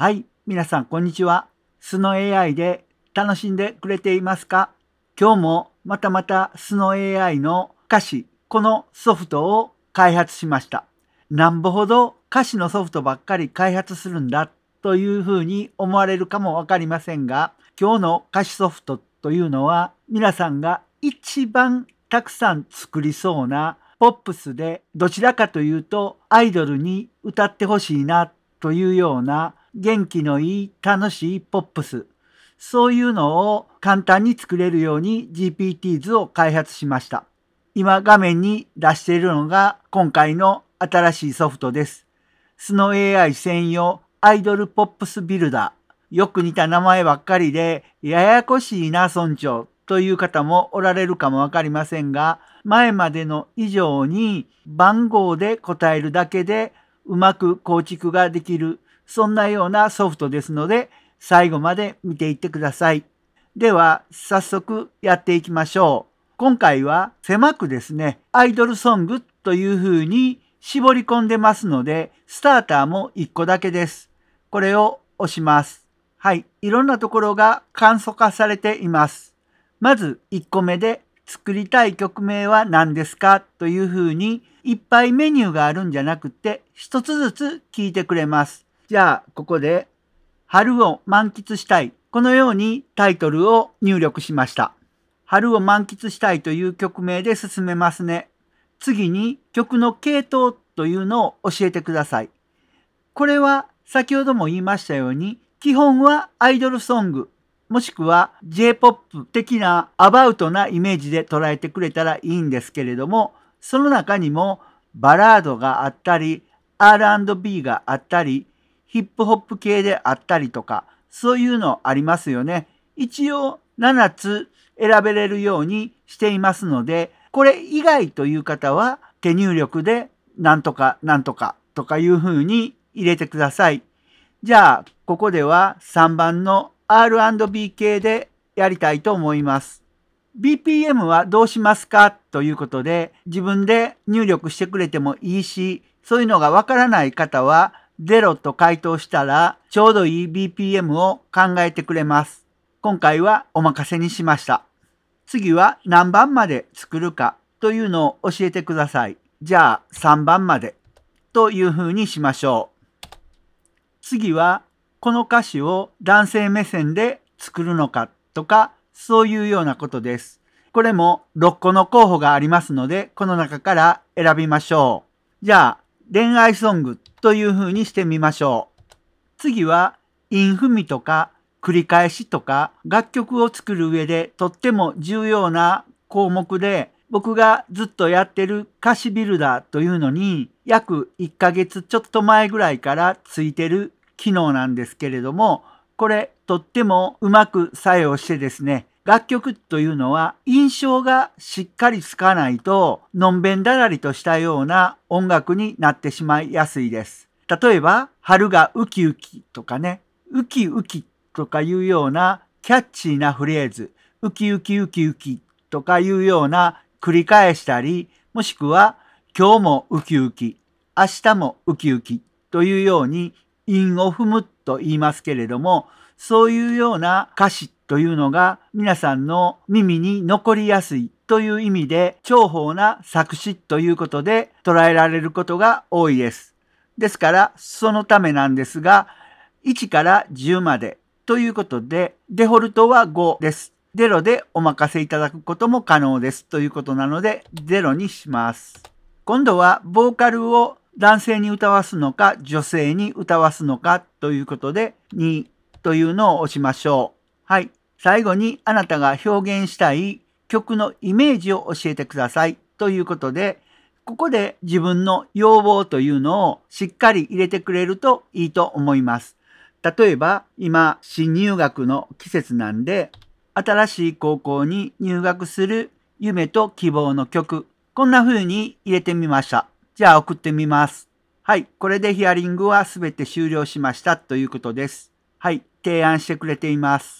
はい、皆さんこんにちは。スの AI で楽しんでくれていますか今日もまたまたスの AI の歌詞、このソフトを開発しました。なんぼほど歌詞のソフトばっかり開発するんだというふうに思われるかもわかりませんが、今日の歌詞ソフトというのは皆さんが一番たくさん作りそうなポップスでどちらかというとアイドルに歌ってほしいなというような元気のいい楽しいポップス、そういうのを簡単に作れるように g p t 図を開発しました。今画面に出しているのが今回の新しいソフトです。スノ AI 専用アイドルポップスビルダー。よく似た名前ばっかりで、ややこしいな村長という方もおられるかもわかりませんが、前までの以上に番号で答えるだけでうまく構築ができるそんなようなソフトですので、最後まで見ていってください。では、早速やっていきましょう。今回は狭くですね、アイドルソングという風に絞り込んでますので、スターターも1個だけです。これを押します。はい、いろんなところが簡素化されています。まず1個目で作りたい曲名は何ですかという風にいっぱいメニューがあるんじゃなくて1つずつ聞いてくれます。じゃあ、ここで、春を満喫したい。このようにタイトルを入力しました。春を満喫したいという曲名で進めますね。次に曲の系統というのを教えてください。これは先ほども言いましたように、基本はアイドルソング、もしくは J-POP 的なアバウトなイメージで捉えてくれたらいいんですけれども、その中にもバラードがあったり、R&B があったり、ヒップホップ系であったりとか、そういうのありますよね。一応7つ選べれるようにしていますので、これ以外という方は手入力でなんとかなんとかとかいう風に入れてください。じゃあ、ここでは3番の R&B 系でやりたいと思います。BPM はどうしますかということで自分で入力してくれてもいいし、そういうのがわからない方は0と回答したら、ちょうどいい BPM を考えてくれます。今回はお任せにしました。次は何番まで作るかというのを教えてください。じゃあ3番までという風にしましょう。次はこの歌詞を男性目線で作るのかとかそういうようなことです。これも6個の候補がありますのでこの中から選びましょう。じゃあ恋愛ソングという風にしてみましょう。次は、インフミとか繰り返しとか楽曲を作る上でとっても重要な項目で僕がずっとやってる歌詞ビルダーというのに約1ヶ月ちょっと前ぐらいからついてる機能なんですけれどもこれとってもうまく作用してですね楽曲というのは印象がしっかりつかないと、のんべんだらりとしたような音楽になってしまいやすいです。例えば、春がウキウキとかね、ウキウキとかいうようなキャッチーなフレーズ、ウキウキウキウキとかいうような繰り返したり、もしくは、今日もウキウキ、明日もウキウキというように韻を踏むと言いますけれども、そういうような歌詞というのが皆さんの耳に残りやすいという意味で重宝な作詞ということで捉えられることが多いです。ですからそのためなんですが1から10までということでデフォルトは5です。0でお任せいただくことも可能ですということなので0にします。今度はボーカルを男性に歌わすのか女性に歌わすのかということで2というのを押しましょう。はい。最後にあなたが表現したい曲のイメージを教えてくださいということで、ここで自分の要望というのをしっかり入れてくれるといいと思います。例えば今新入学の季節なんで新しい高校に入学する夢と希望の曲こんな風に入れてみました。じゃあ送ってみます。はい。これでヒアリングはすべて終了しましたということです。はい。提案してくれています。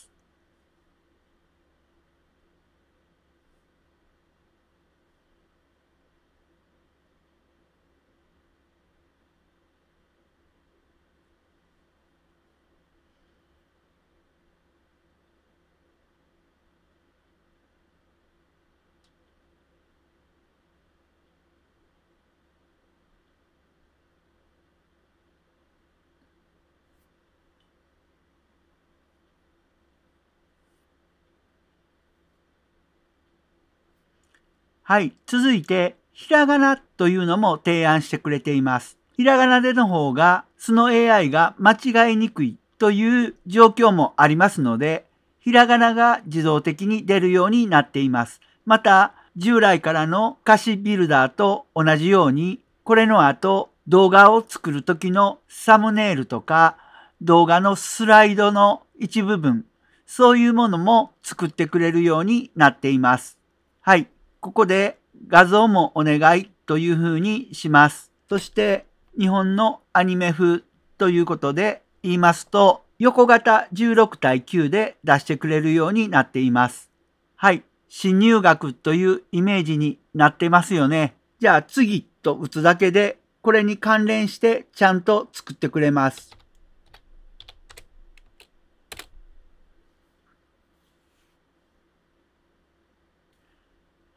はい、続いて、ひらがなというのも提案してくれています。ひらがなでの方が、その AI が間違えにくいという状況もありますので、ひらがなが自動的に出るようになっています。また、従来からの歌詞ビルダーと同じように、これの後、動画を作る時のサムネイルとか、動画のスライドの一部分、そういうものも作ってくれるようになっています。はい。ここで画像もお願いというふうにします。そして日本のアニメ風ということで言いますと横型16対9で出してくれるようになっています。はい。新入学というイメージになってますよね。じゃあ次と打つだけでこれに関連してちゃんと作ってくれます。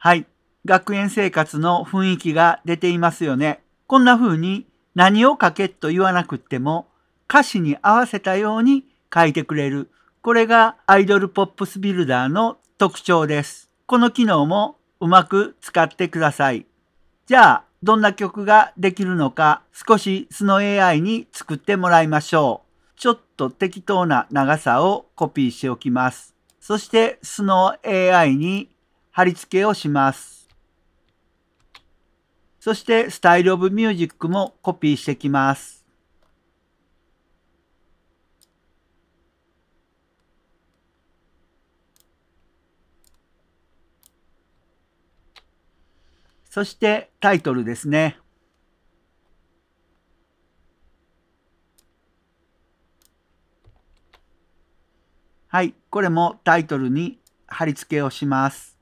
はい。学園生活の雰囲気が出ていますよね。こんな風に何を書けと言わなくっても歌詞に合わせたように書いてくれる。これがアイドルポップスビルダーの特徴です。この機能もうまく使ってください。じゃあ、どんな曲ができるのか少しスノ AI に作ってもらいましょう。ちょっと適当な長さをコピーしておきます。そしてスノ AI に貼り付けをします。そしてスタイルオブミュージックもコピーしてきます。そしてタイトルですね。はい、これもタイトルに貼り付けをします。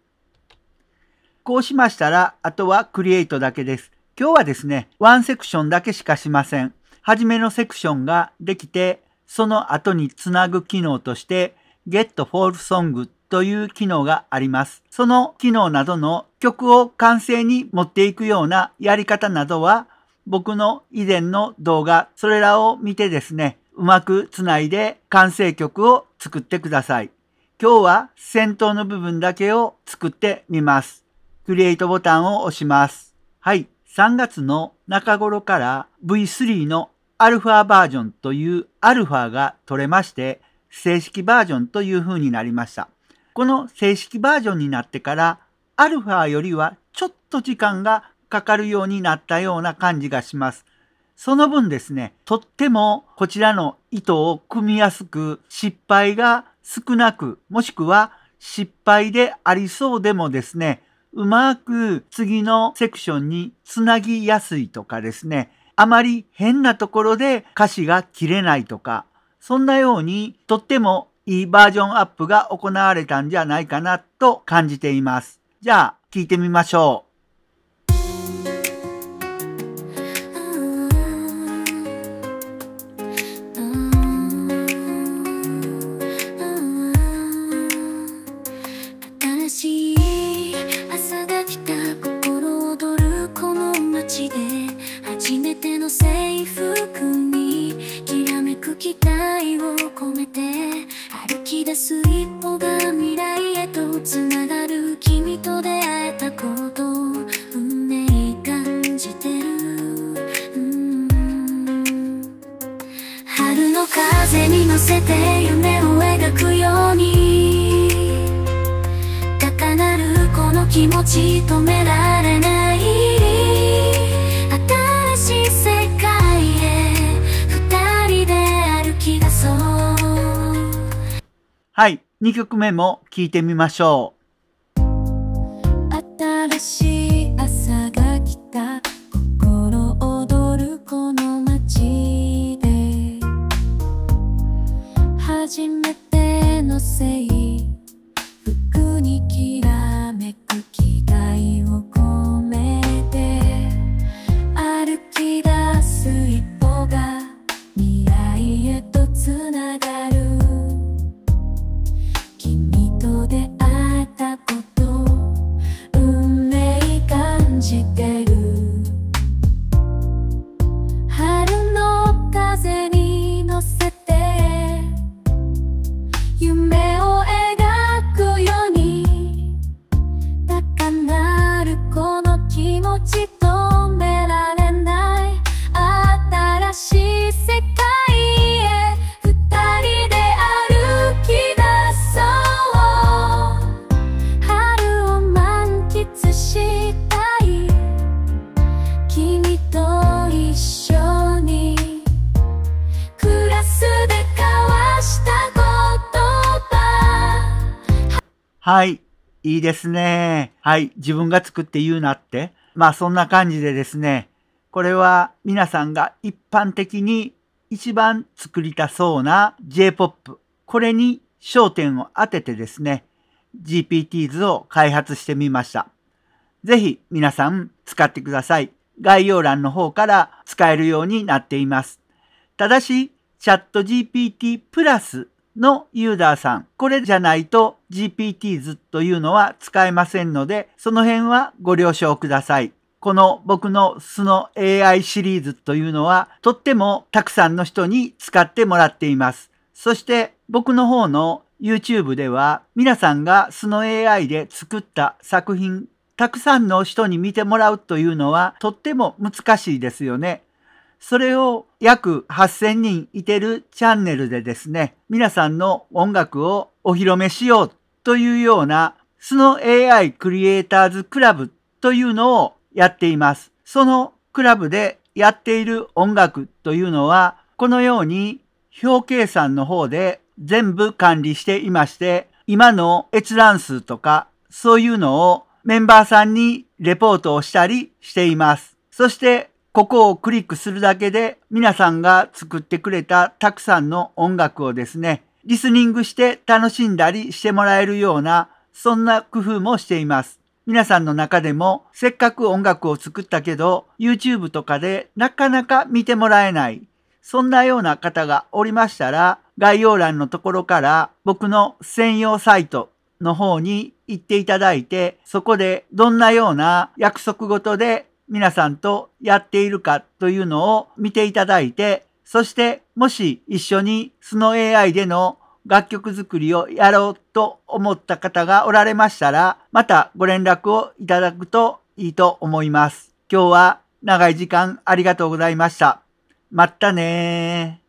うしましたら、あとはクリエイトだけです。今日はですね、ワンセクションだけしかしません。はじめのセクションができて、その後につなぐ機能として、Get Fall Song という機能があります。その機能などの曲を完成に持っていくようなやり方などは、僕の以前の動画、それらを見てですね、うまくつないで完成曲を作ってください。今日は先頭の部分だけを作ってみます。クリエイトボタンを押します。はい、3月の中頃から V3 のアルファバージョンというアルファが取れまして、正式バージョンという風になりました。この正式バージョンになってから、アルファよりはちょっと時間がかかるようになったような感じがします。その分ですね、とってもこちらの糸を組みやすく、失敗が少なく、もしくは失敗でありそうでもですね、うまく次のセクションにつなぎやすいとかですね、あまり変なところで歌詞が切れないとか、そんなようにとってもいいバージョンアップが行われたんじゃないかなと感じています。じゃあ聞いてみましょう。出す一歩が未来へとつながる君と出会えたこと運命感じてる、うん、春の風に乗せて夢を描くように高鳴るこの気持ち止められはい、2曲目も聴いてみましょう。新しいはい、いいですね。はい、自分が作って言うなって。まあそんな感じでですね、これは皆さんが一般的に一番作りたそうな J-POP、これに焦点を当ててですね、GPTs を開発してみました。ぜひ皆さん使ってください。概要欄の方から使えるようになっています。ただし、チャット GPT プラスのユーザーさん。これじゃないと GPTs というのは使えませんので、その辺はご了承ください。この僕の素の AI シリーズというのはとってもたくさんの人に使ってもらっています。そして僕の方の YouTube では皆さんが素の AI で作った作品たくさんの人に見てもらうというのはとっても難しいですよね。それを約8000人いてるチャンネルでですね、皆さんの音楽をお披露目しようというような、その AI クリエイターズクラブというのをやっています。そのクラブでやっている音楽というのは、このように表計算の方で全部管理していまして、今の閲覧数とか、そういうのをメンバーさんにレポートをしたりしています。そしてここをクリックするだけで皆さんが作ってくれたたくさんの音楽をですね、リスニングして楽しんだりしてもらえるような、そんな工夫もしています。皆さんの中でもせっかく音楽を作ったけど YouTube とかでなかなか見てもらえないそんなような方がおりましたら概要欄のところから僕の専用サイトの方に行っていただいてそこでどんなような約束事で皆さんとやっているかというのを見ていただいて、そしてもし一緒にその AI での楽曲作りをやろうと思った方がおられましたら、またご連絡をいただくといいと思います。今日は長い時間ありがとうございました。まったね